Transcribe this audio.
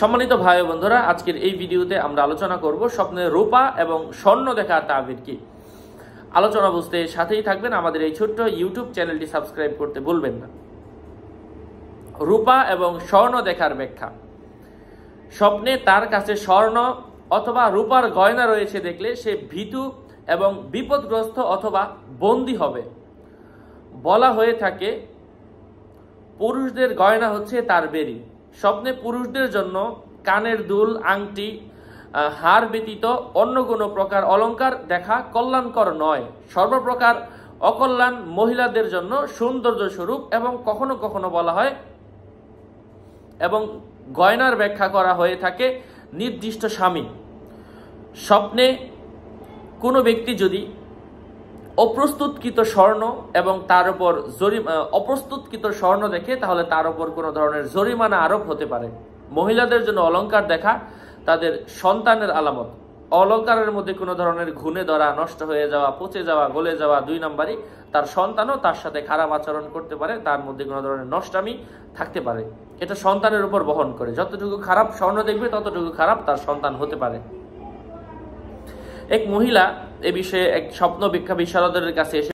সম্মানিত ভাই বন্ধুরা আজকের এই ভিডিওতে আমরা আলোচনা করব স্বপ্নের রূপা এবং স্বর্ণ দেখার তাবির কি আলোচনা বুঝতে সাথেই থাকবেন আমাদের এই ছোট্ট ইউটিউব চ্যানেলটি সাবস্ক্রাইব করতে ভুলবেন না রূপা এবং স্বর্ণ দেখার ব্যাখ্যা স্বপ্নে তার কাছে স্বর্ণ অথবা রূপার গয়না রয়েছে দেখলে সে ভীতু এবং বিপদগ্রস্ত অথবা বন্দি হবে বলা হয়ে থাকে পুরুষদের গয়না হচ্ছে তার বেরি স্বপ্নে পুরুষদের জন্য কানের দুল আংটি হার ব্যতীত অন্য কোনো প্রকার অলঙ্কার দেখা কল্যাণকর নয় সর্বপ্রকার অকল্যাণ মহিলাদের জন্য সৌন্দর্য স্বরূপ এবং কখনো কখনো বলা হয় এবং গয়নার ব্যাখ্যা করা হয়ে থাকে নির্দিষ্ট স্বামী স্বপ্নে কোনো ব্যক্তি যদি অপ্রস্তুতকৃত স্বর্ণ এবং তার উপর জরি অপ্রস্তুতকৃত স্বর্ণ দেখে তাহলে তার উপর কোনো ধরনের জরিমানা আরোপ হতে পারে মহিলাদের জন্য অলঙ্কার দেখা তাদের সন্তানের আলামত অলঙ্কারের মধ্যে কোনো ধরনের ঘুণে ধরা নষ্ট হয়ে যাওয়া পচে যাওয়া গলে যাওয়া দুই নম্বরই তার সন্তানও তার সাথে খারাপ আচরণ করতে পারে তার মধ্যে কোনো ধরনের নষ্টামি থাকতে পারে এটা সন্তানের উপর বহন করে যতটুকু খারাপ স্বর্ণ দেখবে ততটুকু খারাপ তার সন্তান হতে পারে এক মহিলা এ বিষয়ে এক স্বপ্ন বিক্ষা বিশারদের কাছে এসে